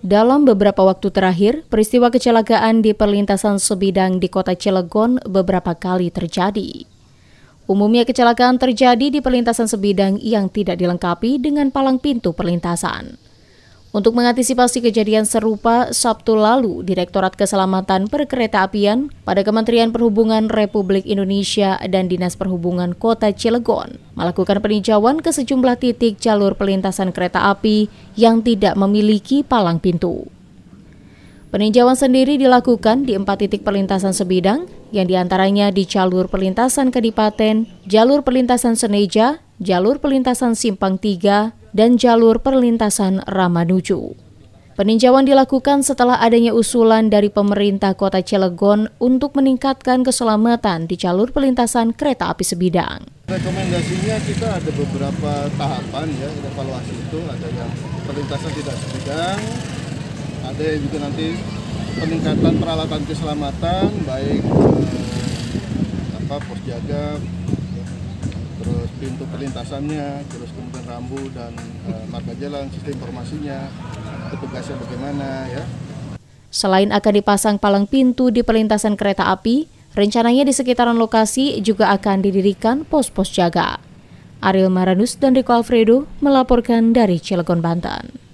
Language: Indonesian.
Dalam beberapa waktu terakhir, peristiwa kecelakaan di perlintasan sebidang di kota Cilegon beberapa kali terjadi. Umumnya kecelakaan terjadi di perlintasan sebidang yang tidak dilengkapi dengan palang pintu perlintasan. Untuk mengantisipasi kejadian serupa, Sabtu lalu Direktorat Keselamatan Apian pada Kementerian Perhubungan Republik Indonesia dan Dinas Perhubungan Kota Cilegon melakukan peninjauan ke sejumlah titik jalur pelintasan kereta api yang tidak memiliki palang pintu. Peninjauan sendiri dilakukan di empat titik perlintasan sebidang, yang diantaranya di jalur perlintasan Kadipaten, jalur perlintasan Seneja, jalur perlintasan Simpang Tiga dan jalur perlintasan Ramanuju. Peninjauan dilakukan setelah adanya usulan dari pemerintah kota Cilegon untuk meningkatkan keselamatan di jalur perlintasan kereta api sebidang. Rekomendasinya kita ada beberapa tahapan ya evaluasi itu ada yang perlintasan tidak sebidang, ada yang juga nanti peningkatan peralatan keselamatan baik eh, apa pos jaga, pintu perlintasannya, terus kemudian rambu dan e, marka jalan, sistem informasinya, petugasnya bagaimana ya. Selain akan dipasang palang pintu di perlintasan kereta api, rencananya di sekitaran lokasi juga akan didirikan pos-pos jaga. Ariel Maranus dan Rico Alfredo melaporkan dari Cilegon, Banten.